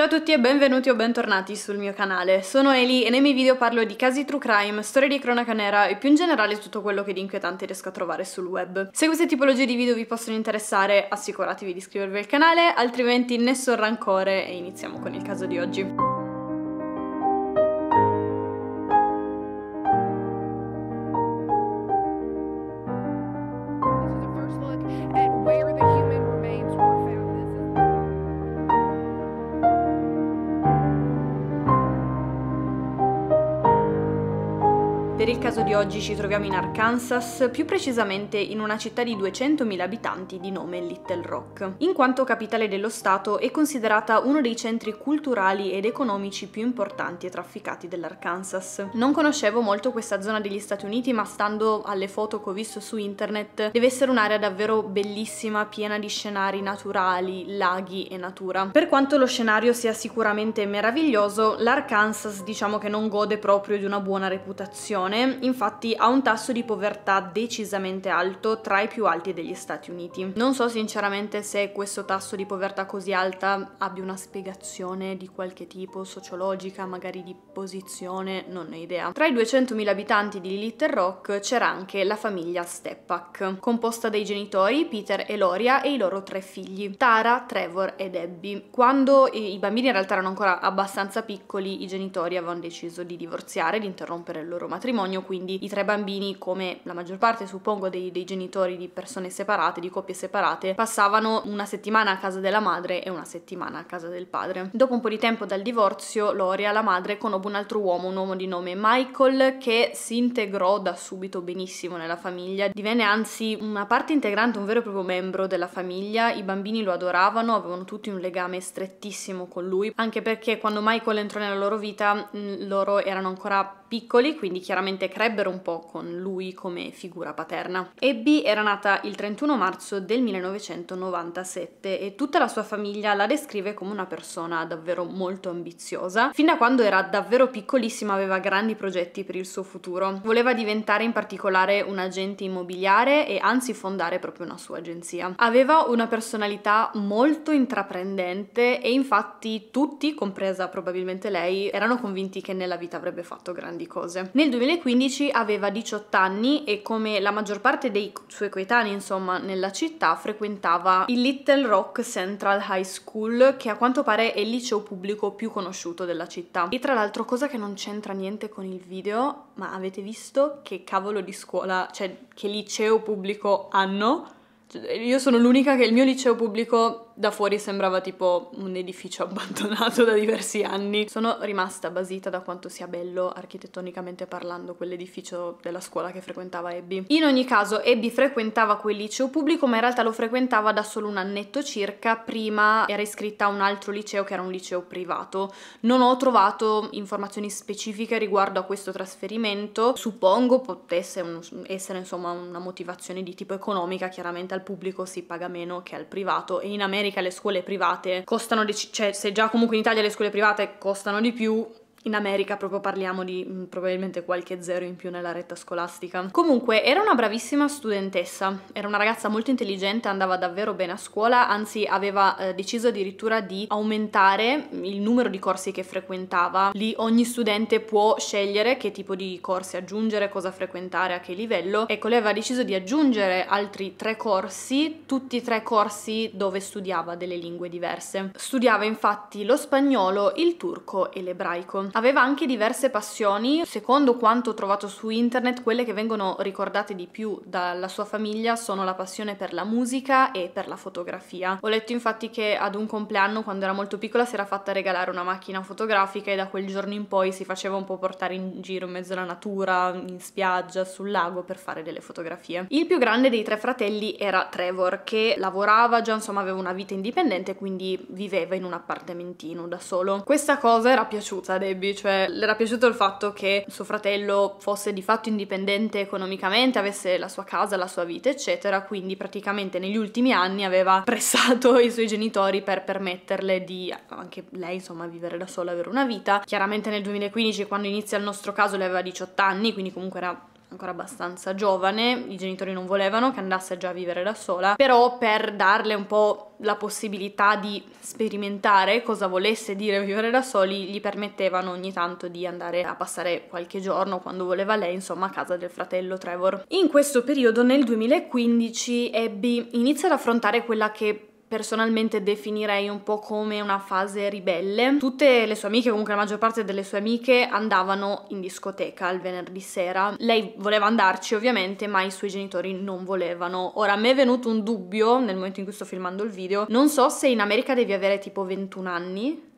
Ciao a tutti e benvenuti o bentornati sul mio canale, sono Eli e nei miei video parlo di casi true crime, storie di cronaca nera e più in generale tutto quello che di inquietante riesco a trovare sul web. Se queste tipologie di video vi possono interessare assicuratevi di iscrivervi al canale, altrimenti nessun rancore e iniziamo con il caso di oggi. oggi ci troviamo in Arkansas, più precisamente in una città di 200.000 abitanti di nome Little Rock. In quanto capitale dello Stato è considerata uno dei centri culturali ed economici più importanti e trafficati dell'Arkansas. Non conoscevo molto questa zona degli Stati Uniti, ma stando alle foto che ho visto su internet, deve essere un'area davvero bellissima, piena di scenari naturali, laghi e natura. Per quanto lo scenario sia sicuramente meraviglioso, l'Arkansas diciamo che non gode proprio di una buona reputazione, infatti infatti ha un tasso di povertà decisamente alto, tra i più alti degli Stati Uniti. Non so sinceramente se questo tasso di povertà così alta abbia una spiegazione di qualche tipo, sociologica, magari di posizione, non ne ho idea. Tra i 200.000 abitanti di Little Rock c'era anche la famiglia Steppak, composta dai genitori Peter e Loria e i loro tre figli, Tara, Trevor e Debbie. Quando i bambini in realtà erano ancora abbastanza piccoli, i genitori avevano deciso di divorziare, di interrompere il loro matrimonio, quindi i tre bambini, come la maggior parte suppongo dei, dei genitori di persone separate, di coppie separate, passavano una settimana a casa della madre e una settimana a casa del padre. Dopo un po' di tempo dal divorzio, Loria, la madre, conobbe un altro uomo, un uomo di nome Michael, che si integrò da subito benissimo nella famiglia, divenne anzi una parte integrante, un vero e proprio membro della famiglia, i bambini lo adoravano, avevano tutti un legame strettissimo con lui, anche perché quando Michael entrò nella loro vita, loro erano ancora piccoli, quindi chiaramente crebbero un po' con lui come figura paterna. Abby era nata il 31 marzo del 1997 e tutta la sua famiglia la descrive come una persona davvero molto ambiziosa. Fin da quando era davvero piccolissima aveva grandi progetti per il suo futuro. Voleva diventare in particolare un agente immobiliare e anzi fondare proprio una sua agenzia. Aveva una personalità molto intraprendente e infatti tutti, compresa probabilmente lei, erano convinti che nella vita avrebbe fatto grandi di cose. Nel 2015 aveva 18 anni e come la maggior parte dei suoi coetanei insomma nella città frequentava il Little Rock Central High School che a quanto pare è il liceo pubblico più conosciuto della città. E tra l'altro cosa che non c'entra niente con il video ma avete visto che cavolo di scuola, cioè che liceo pubblico hanno? Cioè, io sono l'unica che il mio liceo pubblico da fuori sembrava tipo un edificio abbandonato da diversi anni. Sono rimasta basita da quanto sia bello architettonicamente parlando quell'edificio della scuola che frequentava Abby. In ogni caso Abby frequentava quel liceo pubblico ma in realtà lo frequentava da solo un annetto circa, prima era iscritta a un altro liceo che era un liceo privato. Non ho trovato informazioni specifiche riguardo a questo trasferimento, suppongo potesse un, essere insomma una motivazione di tipo economica, chiaramente al pubblico si paga meno che al privato e in America che alle scuole private costano, di, cioè se già comunque in Italia le scuole private costano di più, in America proprio parliamo di mh, mm, probabilmente qualche zero in più nella retta scolastica. Comunque era una bravissima studentessa, era una ragazza molto intelligente, andava davvero bene a scuola, anzi aveva eh, deciso addirittura di aumentare il numero di corsi che frequentava. Lì ogni studente può scegliere che tipo di corsi aggiungere, cosa frequentare, a che livello. Ecco, lei aveva deciso di aggiungere altri tre corsi, tutti e tre corsi dove studiava delle lingue diverse. Studiava infatti lo spagnolo, il turco e l'ebraico. Aveva anche diverse passioni, secondo quanto ho trovato su internet, quelle che vengono ricordate di più dalla sua famiglia sono la passione per la musica e per la fotografia. Ho letto infatti che ad un compleanno, quando era molto piccola, si era fatta regalare una macchina fotografica e da quel giorno in poi si faceva un po' portare in giro in mezzo alla natura, in spiaggia, sul lago per fare delle fotografie. Il più grande dei tre fratelli era Trevor, che lavorava già, insomma, aveva una vita indipendente, quindi viveva in un appartamentino da solo. Questa cosa era piaciuta a Debbie Kirby, cioè le era piaciuto il fatto che suo fratello fosse di fatto indipendente economicamente, avesse la sua casa, la sua vita, eccetera, quindi praticamente negli ultimi anni aveva pressato i suoi genitori per permetterle di anche lei, insomma, vivere da sola, avere una vita. Chiaramente nel 2015, quando inizia il nostro caso, lei aveva 18 anni, quindi comunque era ancora abbastanza giovane, i genitori non volevano che andasse già a vivere da sola, però per darle un po' la possibilità di sperimentare cosa volesse dire vivere da soli, gli permettevano ogni tanto di andare a passare qualche giorno quando voleva lei, insomma, a casa del fratello Trevor. In questo periodo, nel 2015, Abby inizia ad affrontare quella che personalmente definirei un po' come una fase ribelle. Tutte le sue amiche, comunque la maggior parte delle sue amiche, andavano in discoteca il venerdì sera. Lei voleva andarci ovviamente, ma i suoi genitori non volevano. Ora, a me è venuto un dubbio nel momento in cui sto filmando il video. Non so se in America devi avere tipo 21 anni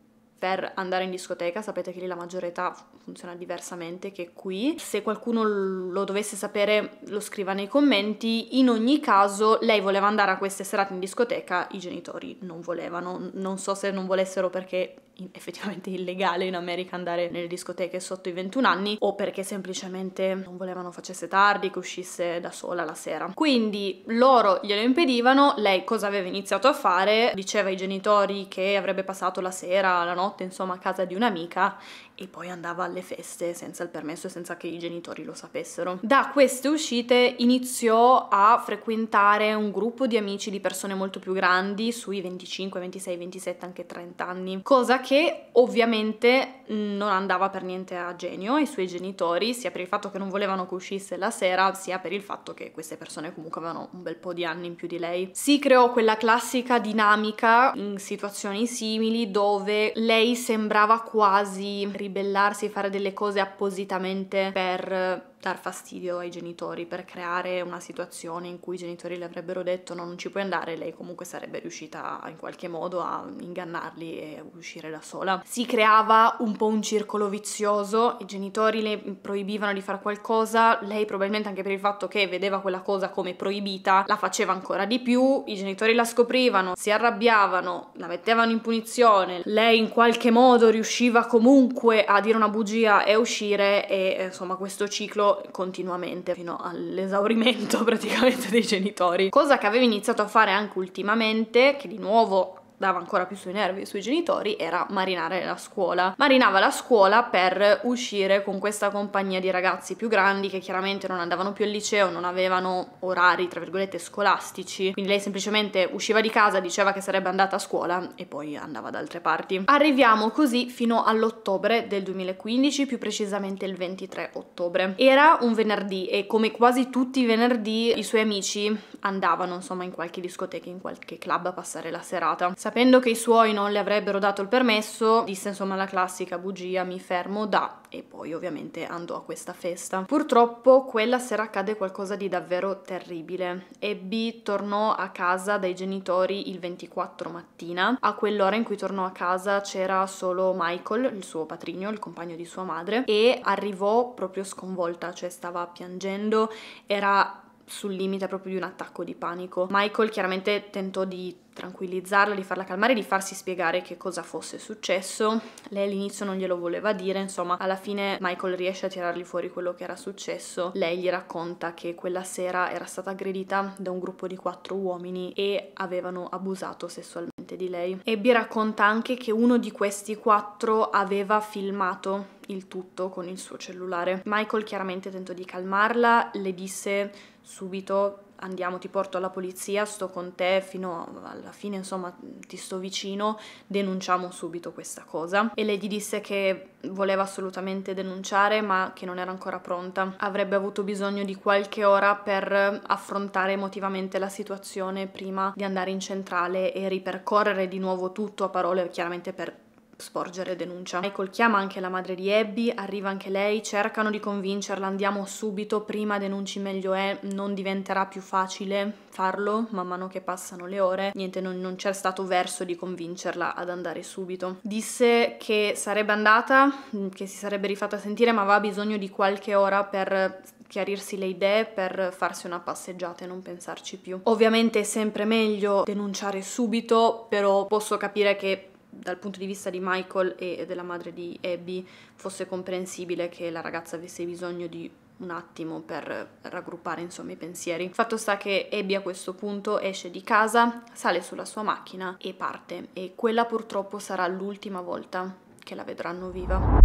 per andare in discoteca, sapete che lì la maggiore età funziona diversamente che qui. Se qualcuno lo dovesse sapere lo scriva nei commenti, in ogni caso lei voleva andare a queste serate in discoteca, i genitori non volevano, non so se non volessero perché effettivamente illegale in America andare nelle discoteche sotto i 21 anni o perché semplicemente non volevano facesse tardi, che uscisse da sola la sera. Quindi loro glielo impedivano, lei cosa aveva iniziato a fare? Diceva ai genitori che avrebbe passato la sera, la notte, insomma, a casa di un'amica e poi andava alle feste senza il permesso e senza che i genitori lo sapessero. Da queste uscite iniziò a frequentare un gruppo di amici di persone molto più grandi, sui 25, 26, 27, anche 30 anni, cosa che ovviamente non andava per niente a genio ai suoi genitori, sia per il fatto che non volevano che uscisse la sera, sia per il fatto che queste persone comunque avevano un bel po' di anni in più di lei. Si creò quella classica dinamica in situazioni simili dove lei sembrava quasi ribellata ribellarsi, fare delle cose appositamente per eh, dar fastidio ai genitori, per creare una situazione in cui i genitori le avrebbero detto no, non ci puoi andare, lei comunque sarebbe riuscita in qualche modo a ingannarli e uscire da sola. Si creava un po' un circolo vizioso, i genitori le proibivano di fare qualcosa, lei probabilmente anche per il fatto che vedeva quella cosa come proibita, la faceva ancora di più, i genitori la scoprivano, si arrabbiavano, la mettevano in punizione, lei in qualche modo riusciva comunque due a dire una bugia e uscire e eh, insomma questo ciclo continuamente fino all'esaurimento praticamente dei genitori. Cosa che avevo iniziato a fare anche ultimamente, che di nuovo dava ancora più sui nervi ai suoi genitori era marinare la scuola. Marinava la scuola per uscire con questa compagnia di ragazzi più grandi che chiaramente non andavano più al liceo, non avevano orari, tra virgolette, scolastici. Quindi lei semplicemente usciva di casa, diceva che sarebbe andata a scuola e poi andava da altre parti. Arriviamo così fino all'ottobre del 2015, più precisamente il 23 ottobre. Era un venerdì e come quasi tutti i venerdì i suoi amici andavano insomma in qualche discoteca, in qualche club a passare la serata. Sapete Sapendo che i suoi non le avrebbero dato il permesso, disse insomma la classica bugia mi fermo da e poi ovviamente andò a questa festa. Purtroppo quella sera accade qualcosa di davvero terribile. Abby tornò a casa dai genitori il 24 mattina. A quell'ora in cui tornò a casa c'era solo Michael, il suo patrigno, il compagno di sua madre, e arrivò proprio sconvolta, cioè stava piangendo, era sul limite proprio di un attacco di panico. Michael chiaramente tentò di tranquillizzarla, di farla calmare, di farsi spiegare che cosa fosse successo. Lei all'inizio non glielo voleva dire, insomma, alla fine Michael riesce a tirargli fuori quello che era successo. Lei gli racconta che quella sera era stata aggredita da un gruppo di quattro uomini e avevano abusato sessualmente di lei. Abby racconta anche che uno di questi quattro aveva filmato il tutto con il suo cellulare. Michael chiaramente tentò di calmarla, le disse subito andiamo, ti porto alla polizia, sto con te fino alla fine, insomma, ti sto vicino, denunciamo subito questa cosa. E lei gli disse che voleva assolutamente denunciare, ma che non era ancora pronta. Avrebbe avuto bisogno di qualche ora per affrontare emotivamente la situazione prima di andare in centrale e ripercorrere di nuovo tutto a parole, chiaramente per sporgere denuncia. Michael chiama anche la madre di Abby, arriva anche lei, cercano di convincerla, andiamo subito, prima denunci meglio è, non diventerà più facile farlo man mano che passano le ore. Niente, non, non c'è stato verso di convincerla ad andare subito. Disse che sarebbe andata, mm, che si sarebbe rifatta sentire, ma aveva bisogno di qualche ora per chiarirsi le idee per farsi una passeggiata e non pensarci più. Ovviamente è sempre meglio denunciare subito, però posso capire che dal punto di vista di Michael e della madre di Abby fosse comprensibile che la ragazza avesse bisogno di un attimo per raggruppare insomma i pensieri. Fatto sta che Abby a questo punto esce di casa, sale sulla sua macchina e parte e quella purtroppo sarà l'ultima volta che la vedranno viva.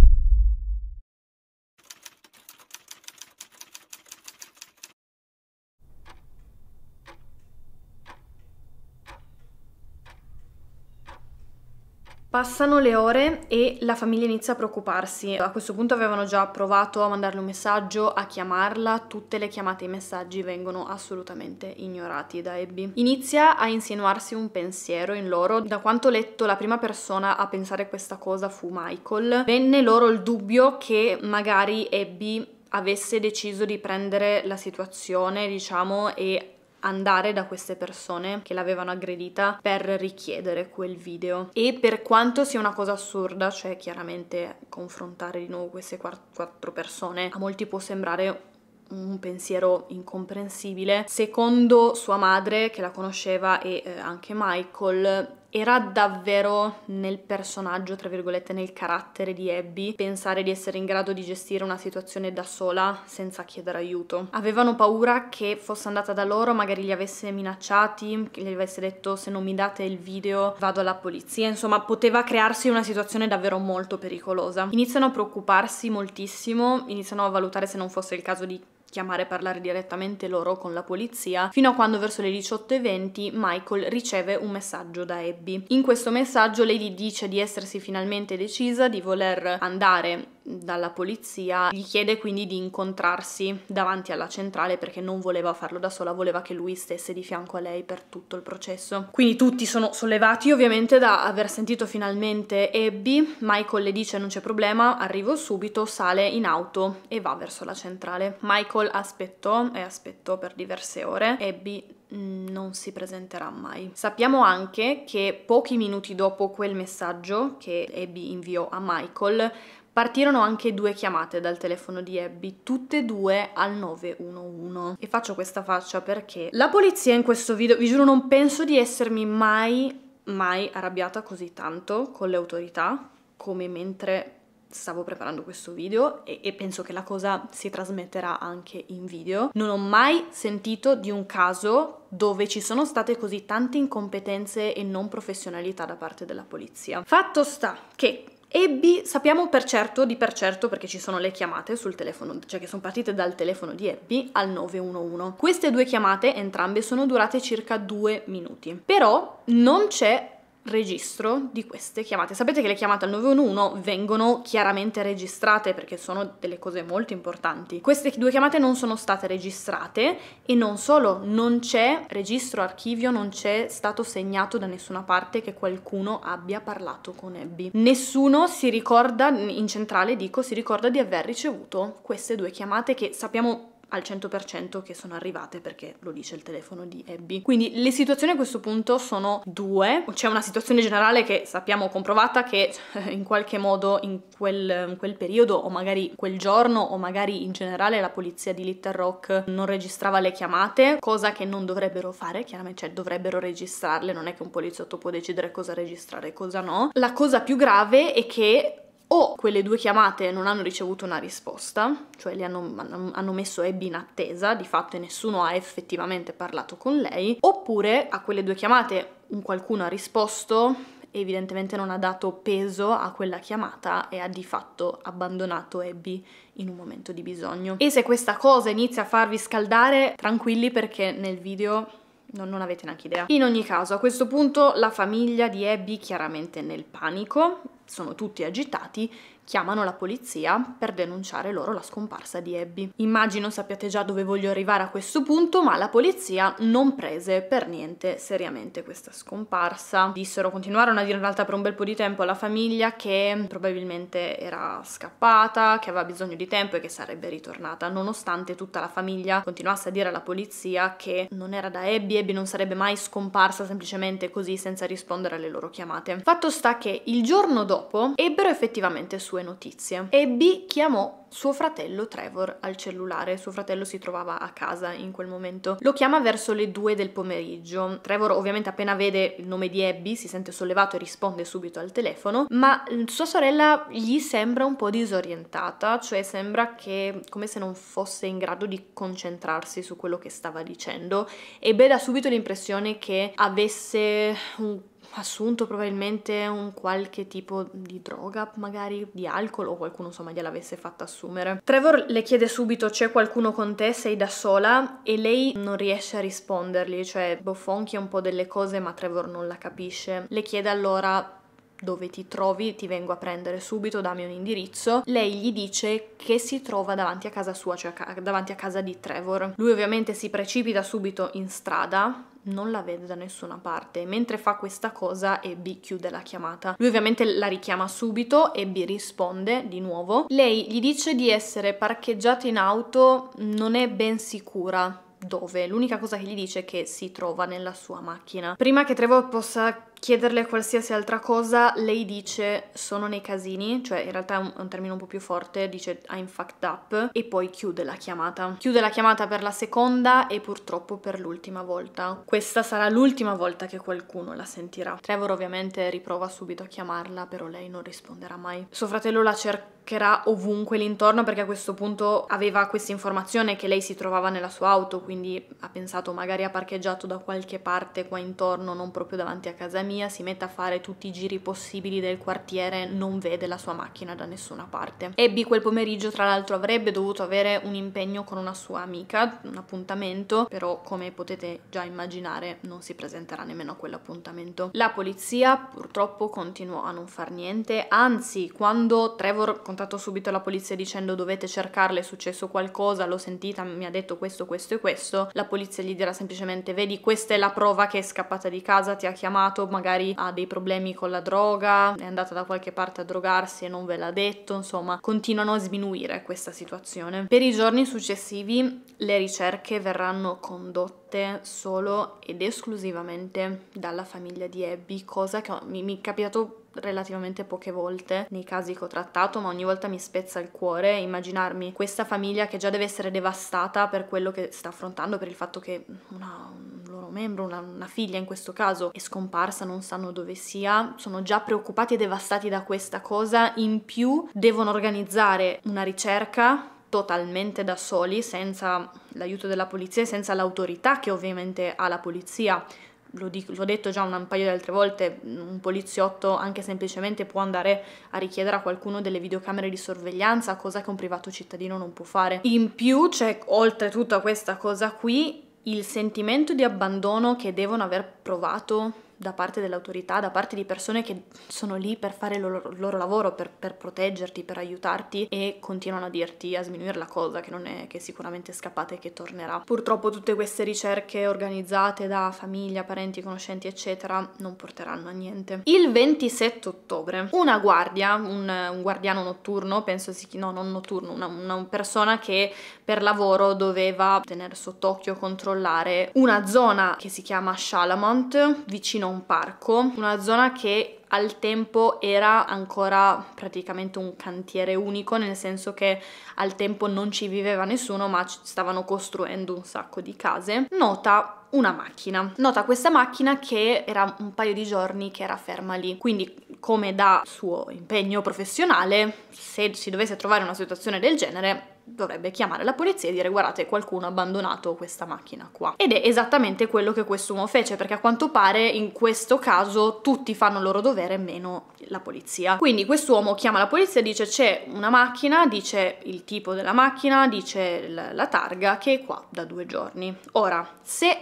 Passano le ore e la famiglia inizia a preoccuparsi. A questo punto avevano già provato a mandarle un messaggio, a chiamarla, tutte le chiamate e i messaggi vengono assolutamente ignorati da Abby. Inizia a insinuarsi un pensiero in loro. Da quanto letto la prima persona a pensare questa cosa fu Michael. Venne loro il dubbio che magari Abby avesse deciso di prendere la situazione, diciamo, e andare da queste persone che l'avevano aggredita per richiedere quel video. E per quanto sia una cosa assurda, cioè chiaramente confrontare di nuovo queste quattro persone, a molti può sembrare un pensiero incomprensibile. Secondo sua madre, che la conosceva, e eh, anche Michael, era davvero nel personaggio, tra virgolette, nel carattere di Abby, pensare di essere in grado di gestire una situazione da sola senza chiedere aiuto. Avevano paura che fosse andata da loro, magari li avesse minacciati, che gli avesse detto se non mi date il video vado alla polizia, insomma poteva crearsi una situazione davvero molto pericolosa. Iniziano a preoccuparsi moltissimo, iniziano a valutare se non fosse il caso di chiamare e parlare direttamente loro con la polizia, fino a quando verso le 18.20 Michael riceve un messaggio da Abby. In questo messaggio lei gli dice di essersi finalmente decisa, di voler andare dalla polizia, gli chiede quindi di incontrarsi davanti alla centrale perché non voleva farlo da sola, voleva che lui stesse di fianco a lei per tutto il processo. Quindi tutti sono sollevati ovviamente da aver sentito finalmente Abby, Michael le dice non c'è problema, arrivo subito, sale in auto e va verso la centrale. Michael aspettò e aspettò per diverse ore, Abby mm, non si presenterà mai. Sappiamo anche che pochi minuti dopo quel messaggio che Abby inviò a Michael, Partirono anche due chiamate dal telefono di Abby, tutte e due al 911. E faccio questa faccia perché la polizia in questo video, vi giuro, non penso di essermi mai, mai arrabbiata così tanto con le autorità come mentre stavo preparando questo video e, e, penso che la cosa si trasmetterà anche in video. Non ho mai sentito di un caso dove ci sono state così tante incompetenze e non professionalità da parte della polizia. Fatto sta che e sappiamo per certo, di per certo, perché ci sono le chiamate sul telefono, cioè che sono partite dal telefono di Abby al 911. Queste due chiamate, entrambe, sono durate circa due minuti. Però non c'è registro di queste chiamate. Sapete che le chiamate al 911 vengono chiaramente registrate perché sono delle cose molto importanti. Queste due chiamate non sono state registrate e non solo, non c'è registro, archivio, non c'è stato segnato da nessuna parte che qualcuno abbia parlato con Abby. Nessuno si ricorda, in centrale dico, si ricorda di aver ricevuto queste due chiamate che sappiamo al 100% che sono arrivate perché lo dice il telefono di Abby. Quindi le situazioni a questo punto sono due. C'è una situazione generale che sappiamo comprovata che eh, in qualche modo in quel, in quel periodo o magari quel giorno o magari in generale la polizia di Little Rock non registrava le chiamate, cosa che non dovrebbero fare, chiaramente cioè dovrebbero registrarle, non è che un poliziotto può decidere cosa registrare e cosa no. La cosa più grave è che o quelle due chiamate non hanno ricevuto una risposta, cioè le hanno, hanno, messo Abby in attesa, di fatto e nessuno ha effettivamente parlato con lei, oppure a quelle due chiamate un qualcuno ha risposto evidentemente non ha dato peso a quella chiamata e ha di fatto abbandonato Abby in un momento di bisogno. E se questa cosa inizia a farvi scaldare, tranquilli perché nel video non, non, avete neanche idea. In ogni caso, a questo punto la famiglia di Abby chiaramente nel panico, sono tutti agitati chiamano la polizia per denunciare loro la scomparsa di Abby. Immagino sappiate già dove voglio arrivare a questo punto, ma la polizia non prese per niente seriamente questa scomparsa. Dissero, continuarono a dire in realtà per un bel po' di tempo alla famiglia che probabilmente era scappata, che aveva bisogno di tempo e che sarebbe ritornata, nonostante tutta la famiglia continuasse a dire alla polizia che non era da Abby, Abby non sarebbe mai scomparsa semplicemente così senza rispondere alle loro chiamate. Fatto sta che il giorno dopo ebbero effettivamente sue sue notizie. Abby chiamò suo fratello Trevor al cellulare, suo fratello si trovava a casa in quel momento. Lo chiama verso le due del pomeriggio. Trevor ovviamente appena vede il nome di Abby si sente sollevato e risponde subito al telefono, ma mm, sua sorella gli sembra un po' disorientata, cioè sembra che come se non fosse in grado di concentrarsi su quello che stava dicendo. Ebbe da subito l'impressione che avesse un assunto probabilmente un qualche tipo di droga, magari di alcol o qualcuno insomma gliel'avesse fatta assumere. Trevor le chiede subito c'è qualcuno con te, sei da sola e lei non riesce a rispondergli, cioè bofonchia un po' delle cose ma Trevor non la capisce. Le chiede allora dove ti trovi, ti vengo a prendere subito, dammi un indirizzo. Lei gli dice che si trova davanti a casa sua, cioè davanti a casa di Trevor. Lui ovviamente si precipita subito in strada non la vede da nessuna parte. Mentre fa questa cosa, Abby chiude la chiamata. Lui ovviamente la richiama subito, Abby risponde di nuovo. Lei gli dice di essere parcheggiata in auto, non è ben sicura dove. L'unica cosa che gli dice è che si trova nella sua macchina. Prima che Trevor possa chiederle qualsiasi altra cosa, lei dice sono nei casini, cioè in realtà è un, un, termine un po' più forte, dice I'm fucked up e poi chiude la chiamata. Chiude la chiamata per la seconda e purtroppo per l'ultima volta. Questa sarà l'ultima volta che qualcuno la sentirà. Trevor ovviamente riprova subito a chiamarla, però lei non risponderà mai. Suo fratello la cercherà ovunque l'intorno perché a questo punto aveva questa informazione che lei si trovava nella sua auto, quindi ha pensato magari ha parcheggiato da qualche parte qua intorno, non proprio davanti a casa mia si mette a fare tutti i giri possibili del quartiere non vede la sua macchina da nessuna parte. Abby quel pomeriggio tra l'altro avrebbe dovuto avere un impegno con una sua amica, un appuntamento, però come potete già immaginare non si presenterà nemmeno a quell'appuntamento. La polizia purtroppo continuò a non far niente, anzi quando Trevor contattò subito la polizia dicendo dovete cercarle, è successo qualcosa, l'ho sentita, mi ha detto questo, questo e questo, la polizia gli dirà semplicemente vedi questa è la prova che è scappata di casa, ti ha chiamato, ma magari ha dei problemi con la droga, è andata da qualche parte a drogarsi e non ve l'ha detto, insomma, continuano a sminuire questa situazione. Per i giorni successivi le ricerche verranno condotte solo ed esclusivamente dalla famiglia di Abby, cosa che mi, mi è capitato relativamente poche volte nei casi che ho trattato, ma ogni volta mi spezza il cuore immaginarmi questa famiglia che già deve essere devastata per quello che sta affrontando, per il fatto che una, un loro membro, una, una figlia in questo caso, è scomparsa, non sanno dove sia, sono già preoccupati e devastati da questa cosa, in più devono organizzare una ricerca totalmente da soli, senza l'aiuto della polizia e senza l'autorità che ovviamente ha la polizia l'ho, dico, l'ho detto già un paio di altre volte, un poliziotto anche semplicemente può andare a richiedere a qualcuno delle videocamere di sorveglianza, cosa che un privato cittadino non può fare. In più c'è, oltretutto a questa cosa qui, il sentimento di abbandono che devono aver provato da parte dell'autorità, da parte di persone che sono lì per fare il loro, il loro lavoro, per, per, proteggerti, per aiutarti e continuano a dirti, a sminuire la cosa che non è che è sicuramente scappate e che tornerà. Purtroppo tutte queste ricerche organizzate da famiglia, parenti, conoscenti eccetera non porteranno a niente. Il 27 ottobre una guardia, un, un guardiano notturno, penso si chiama, no non notturno, una, una persona che per lavoro doveva tenere sott'occhio, controllare una zona che si chiama Shalamont vicino un parco, una zona che al tempo era ancora praticamente un cantiere unico, nel senso che al tempo non ci viveva nessuno, ma stavano costruendo un sacco di case. Nota una macchina. Nota questa macchina che era un paio di giorni che era ferma lì, quindi come da suo impegno professionale, se si dovesse trovare una situazione del genere, dovrebbe chiamare la polizia e dire guardate qualcuno ha abbandonato questa macchina qua. Ed è esattamente quello che quest'uomo fece perché a quanto pare in questo caso tutti fanno il loro dovere meno la polizia. Quindi quest'uomo chiama la polizia e dice c'è una macchina, dice il tipo della macchina, dice la targa che è qua da due giorni. Ora, se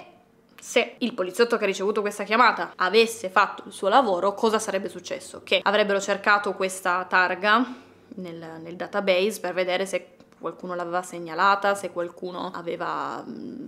se il poliziotto che ha ricevuto questa chiamata avesse fatto il suo lavoro, cosa sarebbe successo? Che avrebbero cercato questa targa nel, nel database per vedere se qualcuno l'aveva segnalata, se qualcuno aveva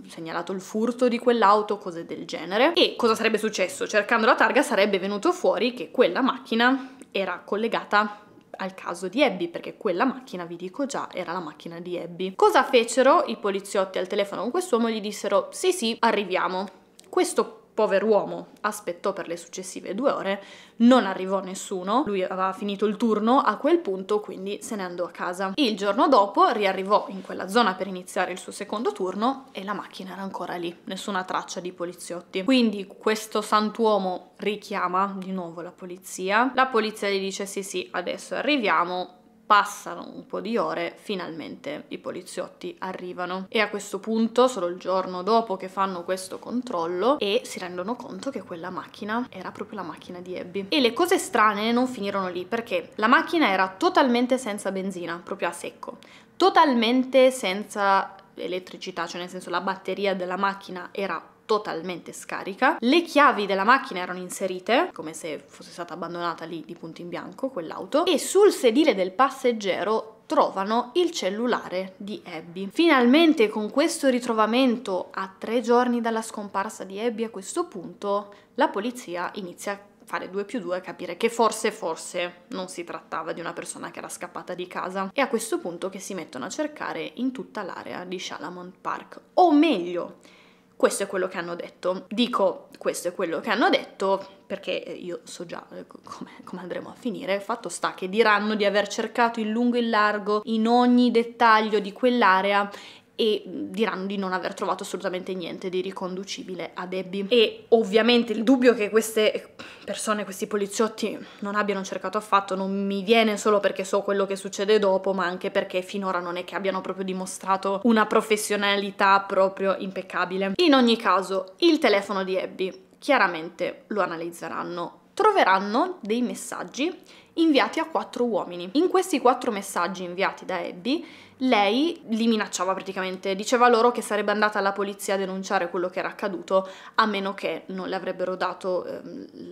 segnalato il furto di quell'auto, cose del genere. E cosa sarebbe successo? Cercando la targa sarebbe venuto fuori che quella macchina era collegata al caso di Abby, perché quella macchina, vi dico già, era la macchina di Abby. Cosa fecero i poliziotti al telefono con quest'uomo? Gli dissero sì sì, arriviamo. Questo pover'uomo aspettò per le successive due ore, non arrivò nessuno, lui aveva finito il turno a quel punto, quindi se ne andò a casa. Il giorno dopo riarrivò in quella zona per iniziare il suo secondo turno e la macchina era ancora lì, nessuna traccia di poliziotti. Quindi questo sant'uomo richiama di nuovo la polizia, la polizia gli dice sì sì, adesso arriviamo, Passano un po' di ore, finalmente i poliziotti arrivano e a questo punto, solo il giorno dopo che fanno questo controllo e si rendono conto che quella macchina era proprio la macchina di Abby. E le cose strane non finirono lì perché la macchina era totalmente senza benzina, proprio a secco, totalmente senza elettricità, cioè nel senso la batteria della macchina era totalmente scarica. Le chiavi della macchina erano inserite, come se fosse stata abbandonata lì di punto in bianco quell'auto, e sul sedile del passeggero trovano il cellulare di Abby. Finalmente con questo ritrovamento a tre giorni dalla scomparsa di Abby a questo punto la polizia inizia a fare 2 più 2 e capire che forse forse non si trattava di una persona che era scappata di casa. E a questo punto che si mettono a cercare in tutta l'area di Shalamon Park, o meglio questo è quello che hanno detto. Dico questo è quello che hanno detto perché eh, io so già eh, come, come andremo a finire. fatto sta che diranno di aver cercato in lungo e in largo in ogni dettaglio di quell'area e diranno di non aver trovato assolutamente niente di riconducibile a Debbie. E ovviamente il dubbio che queste persone, questi poliziotti non abbiano cercato affatto non mi viene solo perché so quello che succede dopo, ma anche perché finora non è che abbiano proprio dimostrato una professionalità proprio impeccabile. In ogni caso, il telefono di Abby chiaramente lo analizzeranno. Troveranno dei messaggi inviati a quattro uomini. In questi quattro messaggi inviati da Abby, lei li minacciava praticamente, diceva loro che sarebbe andata alla polizia a denunciare quello che era accaduto, a meno che non le avrebbero dato eh,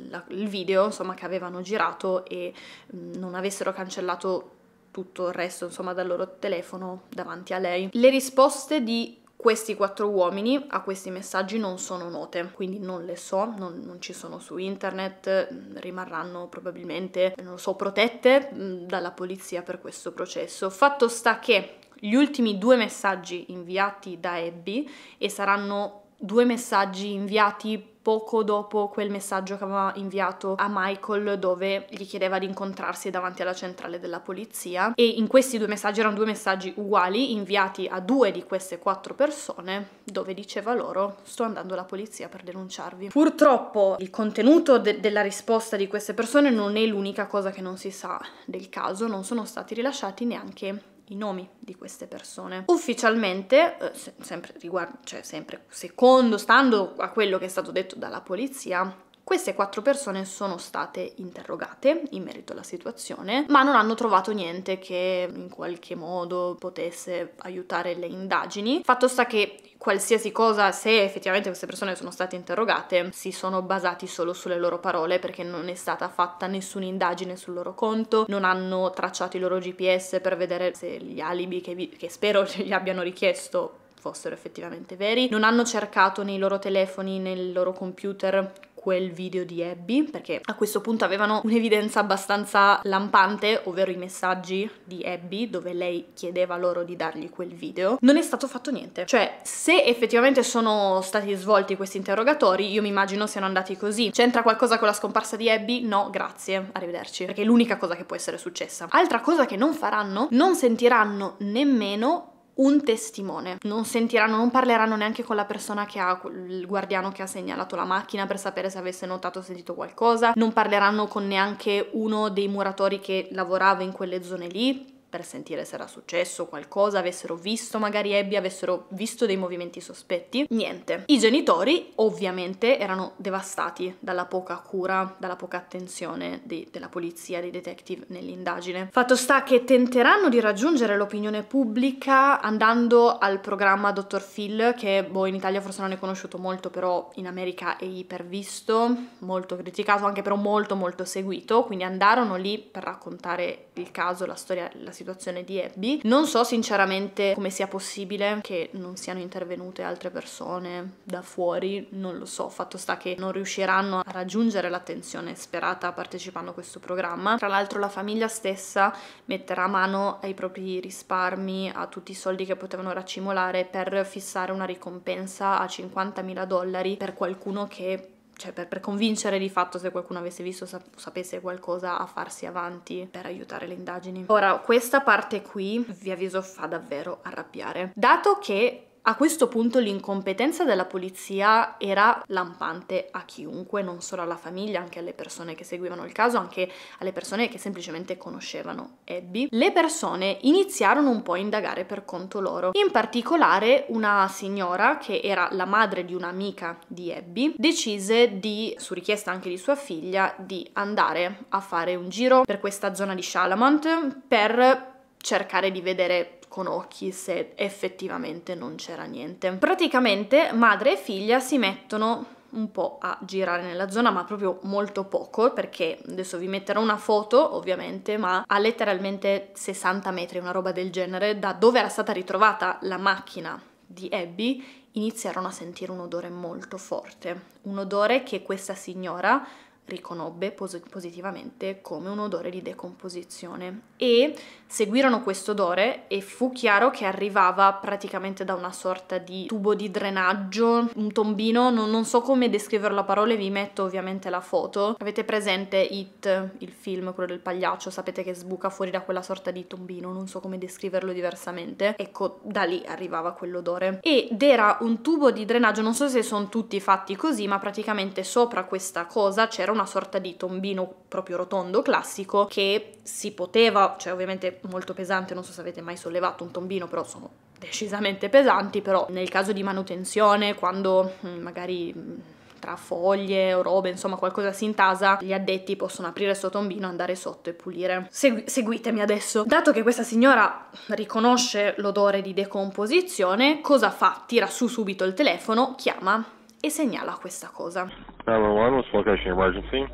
la, il video, insomma, che avevano girato e mh, mhmm, non avessero cancellato tutto il resto, insomma, dal loro telefono davanti a lei. Le risposte di questi quattro uomini a questi messaggi non sono note, quindi non le so, non, non ci sono su internet, mm, rimarranno probabilmente, non lo so, protette mm, dalla polizia per questo processo. Fatto sta che gli ultimi due messaggi inviati da Abby e saranno due messaggi inviati poco dopo quel messaggio che aveva inviato a Michael dove gli chiedeva di incontrarsi davanti alla centrale della polizia e in questi due messaggi erano due messaggi uguali inviati a due di queste quattro persone dove diceva loro sto andando alla polizia per denunciarvi. Purtroppo il contenuto de della risposta di queste persone non è l'unica cosa che non si sa del caso, non sono stati rilasciati neanche i nomi di queste persone. Ufficialmente, eh, sempre, riguardo, cioè sempre secondo, stando a quello che è stato detto dalla polizia, queste quattro persone sono state interrogate in merito alla situazione, ma non hanno trovato niente che in qualche modo potesse aiutare le indagini. Fatto sta che qualsiasi cosa, se effettivamente queste persone sono state interrogate, si sono basati solo sulle loro parole perché non è stata fatta nessuna indagine sul loro conto, non hanno tracciato i loro GPS per vedere se gli alibi che, vi, che spero gli abbiano richiesto fossero effettivamente veri, non hanno cercato nei loro telefoni, nel loro computer quel video di Abby perché a questo punto avevano un'evidenza abbastanza lampante ovvero i messaggi di Abby dove lei chiedeva loro di dargli quel video non è stato fatto niente cioè se effettivamente sono stati svolti questi interrogatori io mi immagino siano andati così c'entra qualcosa con la scomparsa di Abby? no grazie arrivederci perché è l'unica cosa che può essere successa altra cosa che non faranno non sentiranno nemmeno un testimone. Non sentiranno, non parleranno neanche con la persona che ha il guardiano che ha segnalato la macchina per sapere se avesse notato o sentito qualcosa, non parleranno con neanche uno dei muratori che lavorava in quelle zone lì per sentire se era successo qualcosa, avessero visto magari Abby, avessero visto dei movimenti sospetti. Niente. I genitori ovviamente erano devastati dalla poca cura, dalla poca attenzione di, della polizia, dei detective nell'indagine. Fatto sta che tenteranno di raggiungere l'opinione pubblica andando al programma Dr. Phil, che boh, in Italia forse non è conosciuto molto, però in America è ipervisto, molto criticato, anche però molto molto seguito, quindi andarono lì per raccontare il caso, la storia, la situazione di Abby. Non so sinceramente come sia possibile che non siano intervenute altre persone da fuori, non lo so, fatto sta che non riusciranno a raggiungere l'attenzione sperata partecipando a questo programma. Tra l'altro la famiglia stessa metterà mano ai propri risparmi, a tutti i soldi che potevano raccimolare per fissare una ricompensa a 50.000 dollari per qualcuno che cioè per, per, convincere di fatto se qualcuno avesse visto sap sapesse qualcosa a farsi avanti per aiutare le indagini. Ora, questa parte qui, vi avviso, fa davvero arrabbiare. Dato che a questo punto l'incompetenza della polizia era lampante a chiunque, non solo alla famiglia, anche alle persone che seguivano il caso, anche alle persone che semplicemente conoscevano Abby. Le persone iniziarono un po' a indagare per conto loro. In particolare una signora, che era la madre di un'amica di Abby, decise di, su richiesta anche di sua figlia, di andare a fare un giro per questa zona di Shalamont per cercare di vedere con occhi se effettivamente non c'era niente. Praticamente madre e figlia si mettono un po' a girare nella zona, ma proprio molto poco, perché adesso vi metterò una foto, ovviamente, ma a letteralmente 60 metri, una roba del genere, da dove era stata ritrovata la macchina di Abby, iniziarono a sentire un odore molto forte, un odore che questa signora riconobbe pos- positivamente come un odore di decomposizione e seguirono questo odore e fu chiaro che arrivava praticamente da una sorta di tubo di drenaggio, un tombino, non, non so come descriverlo a parole, vi metto ovviamente la foto. Avete presente It, il film, quello del pagliaccio, sapete che sbuca fuori da quella sorta di tombino, non so come descriverlo diversamente. Ecco, da lì arrivava quell'odore. Ed era un tubo di drenaggio, non so se sono tutti fatti così, ma praticamente sopra questa cosa c'era un una sorta di tombino proprio rotondo classico che si poteva, cioè ovviamente molto pesante, non so se avete mai sollevato un tombino, però sono decisamente pesanti, però nel caso di manutenzione, quando mm, magari mm, tra foglie o robe, insomma qualcosa si intasa, gli addetti possono aprire il suo tombino, andare sotto e pulire. Segu seguitemi adesso. Dato che questa signora riconosce l'odore di decomposizione, cosa fa? Tira su subito il telefono, chiama e segnala questa cosa. Number one, what's location emergency?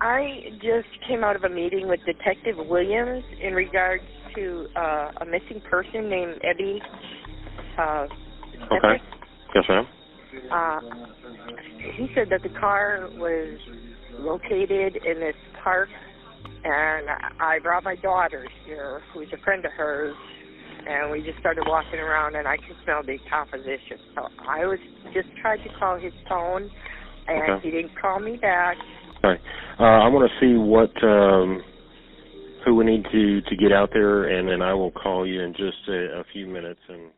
I just came out of a meeting with Detective Williams in regards to uh, a missing person named Ebby. Uh, okay. Yes, ma'am. Uh, he said that the car was located in this park, and I brought my daughter here, who's a friend of hers, and we just started walking around, and I could smell decomposition. So I was just tried to call his phone, and okay. he didn't call me back. All right. Uh, I want to see what um, who we need to to get out there, and then I will call you in just a, a few minutes and.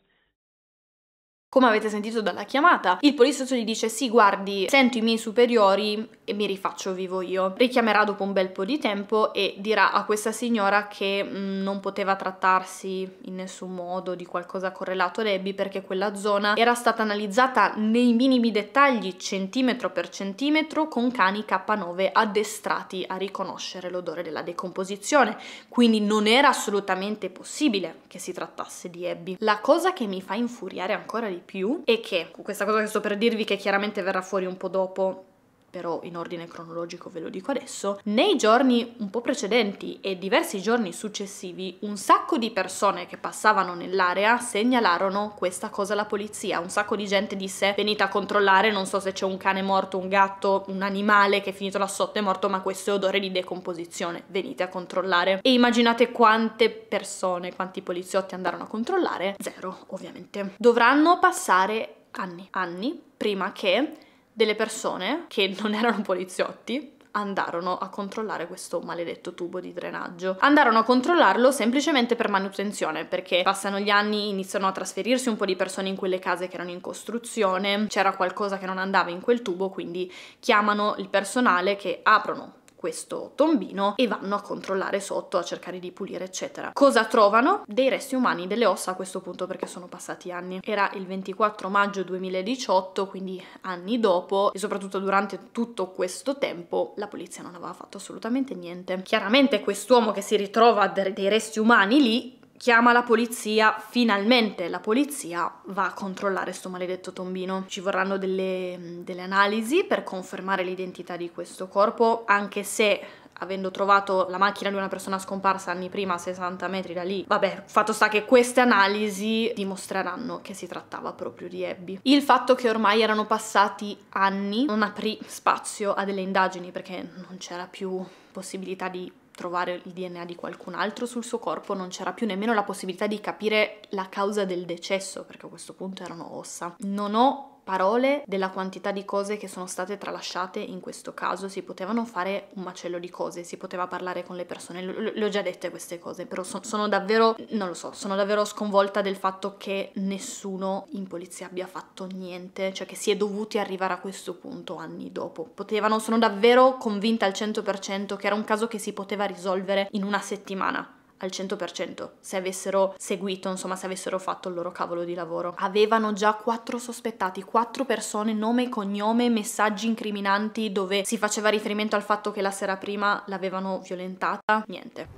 Come avete sentito dalla chiamata, il poliziotto gli dice sì, guardi, sento i miei superiori e mi rifaccio vivo io. Richiamerà dopo un bel po' di tempo e dirà a questa signora che mh, mm, non poteva trattarsi in nessun modo di qualcosa correlato ad Abby perché quella zona era stata analizzata nei minimi dettagli, centimetro per centimetro, con cani K9 addestrati a riconoscere l'odore della decomposizione, quindi non era assolutamente possibile che si trattasse di Abby. La cosa che mi fa infuriare ancora di di più e che questa cosa che sto per dirvi che chiaramente verrà fuori un po' dopo però in ordine cronologico ve lo dico adesso, nei giorni un po' precedenti e diversi giorni successivi un sacco di persone che passavano nell'area segnalarono questa cosa alla polizia, un sacco di gente disse venite a controllare, non so se c'è un cane morto, un gatto, un animale che è finito là sotto è morto, ma questo è odore di decomposizione, venite a controllare. E immaginate quante persone, quanti poliziotti andarono a controllare? Zero, ovviamente. Dovranno passare anni, anni prima che delle persone che non erano poliziotti andarono a controllare questo maledetto tubo di drenaggio. Andarono a controllarlo semplicemente per manutenzione, perché passano gli anni, iniziano a trasferirsi un po' di persone in quelle case che erano in costruzione, c'era qualcosa che non andava in quel tubo, quindi chiamano il personale che aprono questo tombino e vanno a controllare sotto, a cercare di pulire eccetera. Cosa trovano? Dei resti umani, delle ossa a questo punto perché sono passati anni. Era il 24 maggio 2018, quindi anni dopo e soprattutto durante tutto questo tempo la polizia non aveva fatto assolutamente niente. Chiaramente quest'uomo che si ritrova dei resti umani lì chiama la polizia, finalmente la polizia va a controllare sto maledetto tombino. Ci vorranno delle, delle analisi per confermare l'identità di questo corpo, anche se avendo trovato la macchina di una persona scomparsa anni prima a 60 metri da lì, vabbè, fatto sta che queste analisi dimostreranno che si trattava proprio di Abby. Il fatto che ormai erano passati anni non aprì spazio a delle indagini perché non c'era più possibilità di trovare il DNA di qualcun altro sul suo corpo, non c'era più nemmeno la possibilità di capire la causa del decesso, perché a questo punto erano ossa. Non ho parole della quantità di cose che sono state tralasciate in questo caso, si potevano fare un macello di cose, si poteva parlare con le persone, le, le ho già dette queste cose, però so, sono davvero, non lo so, sono davvero sconvolta del fatto che nessuno in polizia abbia fatto niente, cioè che si è dovuti arrivare a questo punto anni dopo. Potevano, sono davvero convinta al 100% che era un caso che si poteva risolvere in una settimana al 100% se avessero seguito, insomma, se avessero fatto il loro cavolo di lavoro. Avevano già quattro sospettati, quattro persone, nome, e cognome, messaggi incriminanti dove si faceva riferimento al fatto che la sera prima l'avevano violentata. Niente.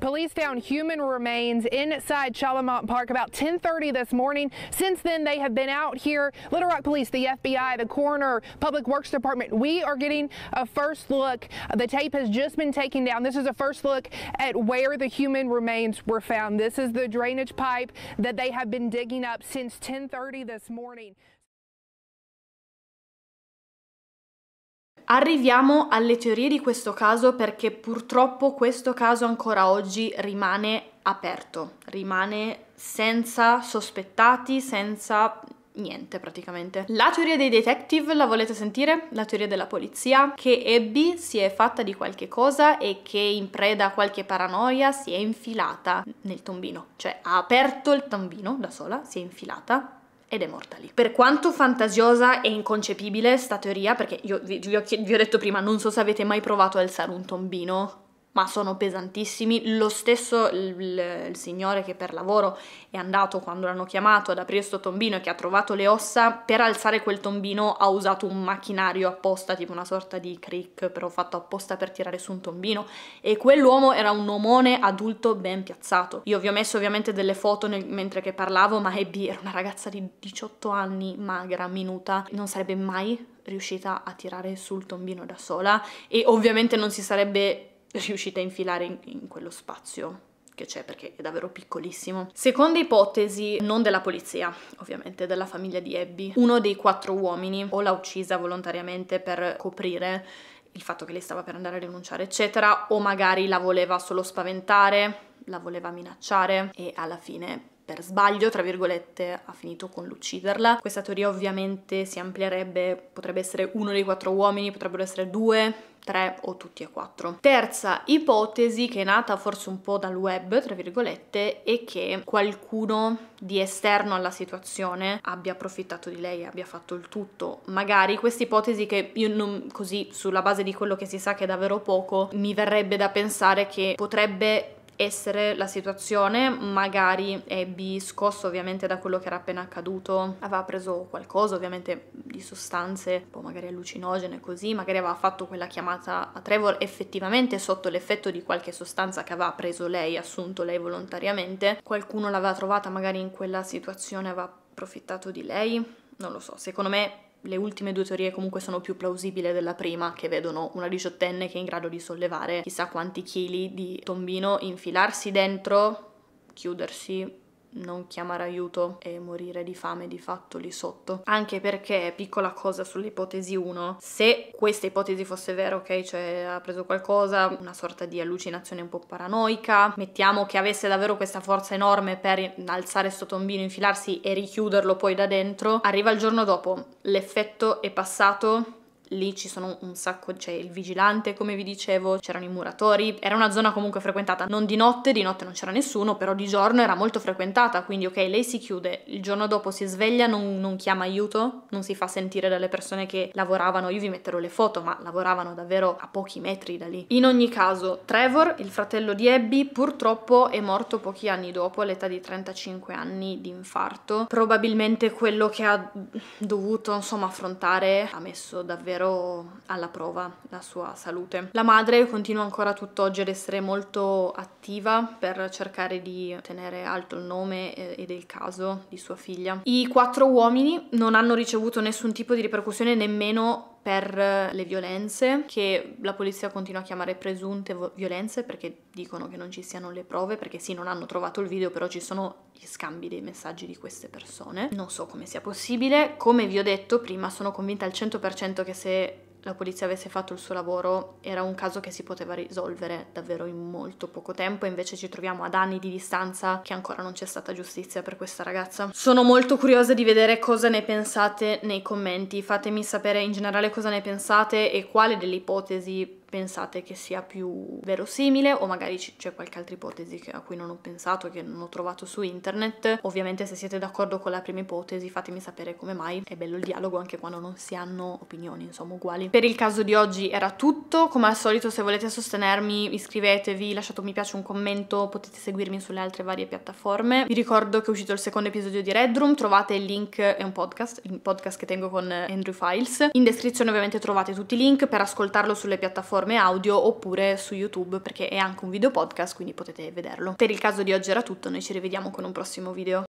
Police found human remains inside Chalamont Park about 10:30 this morning. Since then, they have been out here. Little Rock Police, the FBI, the coroner, Public Works Department. We are getting a first look. The tape has just been taken down. This is a first look at where the human remains were found. This is the drainage pipe that they have been digging up since 10:30 this morning. Arriviamo alle teorie di questo caso perché purtroppo questo caso ancora oggi rimane aperto, rimane senza sospettati, senza niente praticamente. La teoria dei detective la volete sentire? La teoria della polizia? Che Abby si è fatta di qualche cosa e che in preda a qualche paranoia si è infilata nel tombino, cioè ha aperto il tombino da sola, si è infilata ed è morta lì. Per quanto fantasiosa e inconcepibile sta teoria, perché io vi, vi, ho, vi ho detto prima, non so se avete mai provato a alzare un tombino ma sono pesantissimi. Lo stesso il, il, il, signore che per lavoro è andato quando l'hanno chiamato ad aprire sto tombino e che ha trovato le ossa, per alzare quel tombino ha usato un macchinario apposta, tipo una sorta di crick, però fatto apposta per tirare su un tombino. E quell'uomo era un omone adulto ben piazzato. Io vi ho messo ovviamente delle foto nel, mentre che parlavo, ma Abby era una ragazza di 18 anni, magra, minuta, non sarebbe mai riuscita a tirare sul tombino da sola e ovviamente non si sarebbe riuscite a infilare in, in quello spazio che c'è perché è davvero piccolissimo. Seconda ipotesi, non della polizia, ovviamente, della famiglia di Abby, uno dei quattro uomini o l'ha uccisa volontariamente per coprire il fatto che lei stava per andare a rinunciare, eccetera, o magari la voleva solo spaventare, la voleva minacciare e alla fine per sbaglio, tra virgolette, ha finito con l'ucciderla. Questa teoria ovviamente si amplierebbe, potrebbe essere uno dei quattro uomini, potrebbero essere due, tre o tutti e quattro. Terza ipotesi che è nata forse un po' dal web, tra virgolette, è che qualcuno di esterno alla situazione abbia approfittato di lei, abbia fatto il tutto. Magari questa ipotesi che io non così sulla base di quello che si sa che è davvero poco, mi verrebbe da pensare che potrebbe essere la situazione, magari Abby scosso ovviamente da quello che era appena accaduto, aveva preso qualcosa ovviamente di sostanze, un po' magari allucinogene così, magari aveva fatto quella chiamata a Trevor effettivamente sotto l'effetto di qualche sostanza che aveva preso lei, assunto lei volontariamente, qualcuno l'aveva trovata magari in quella situazione, aveva approfittato di lei, non lo so, secondo me le ultime due teorie comunque sono più plausibili della prima, che vedono una diciottenne che è in grado di sollevare chissà quanti chili di tombino, infilarsi dentro, chiudersi non chiamare aiuto e morire di fame di fatto lì sotto. Anche perché, piccola cosa sull'ipotesi 1, se questa ipotesi fosse vera, ok, cioè ha preso qualcosa, una sorta di allucinazione un po' paranoica, mettiamo che avesse davvero questa forza enorme per alzare sto tombino, infilarsi e richiuderlo poi da dentro, arriva il giorno dopo, l'effetto è passato, lì ci sono un sacco, c'è cioè il vigilante come vi dicevo, c'erano i muratori, era una zona comunque frequentata, non di notte, di notte non c'era nessuno, però di giorno era molto frequentata, quindi ok, lei si chiude, il giorno dopo si sveglia, non, non chiama aiuto, non si fa sentire dalle persone che lavoravano, io vi metterò le foto, ma lavoravano davvero a pochi metri da lì. In ogni caso, Trevor, il fratello di Abby, purtroppo è morto pochi anni dopo, all'età di 35 anni di infarto, probabilmente quello che ha dovuto insomma affrontare ha messo davvero davvero alla prova la sua salute. La madre continua ancora tutt'oggi ad essere molto attiva per cercare di tenere alto il nome ed eh, il caso di sua figlia. I quattro uomini non hanno ricevuto nessun tipo di ripercussione nemmeno per le violenze, che la polizia continua a chiamare presunte violenze perché dicono che non ci siano le prove, perché sì, non hanno trovato il video, però ci sono gli scambi dei messaggi di queste persone. Non so come sia possibile. Come vi ho detto prima, sono convinta al 100% che se la polizia avesse fatto il suo lavoro era un caso che si poteva risolvere davvero in molto poco tempo e invece ci troviamo ad anni di distanza che ancora non c'è stata giustizia per questa ragazza. Sono molto curiosa di vedere cosa ne pensate nei commenti, fatemi sapere in generale cosa ne pensate e quale delle ipotesi pensate che sia più verosimile o magari c'è qualche altra ipotesi a cui non ho pensato, che non ho trovato su internet. Ovviamente se siete d'accordo con la prima ipotesi fatemi sapere come mai, è bello il dialogo anche quando non si hanno opinioni insomma uguali. Per il caso di oggi era tutto, come al solito se volete sostenermi iscrivetevi, lasciate un mi piace, un commento, potete seguirmi sulle altre varie piattaforme. Vi ricordo che è uscito il secondo episodio di Red Room, trovate il link, è un podcast, il podcast che tengo con eh, Andrew Files. In descrizione ovviamente trovate tutti i link per ascoltarlo sulle piattaforme piattaforme audio oppure su YouTube perché è anche un video podcast, quindi potete vederlo. Per il caso di oggi era tutto, noi ci rivediamo con un prossimo video.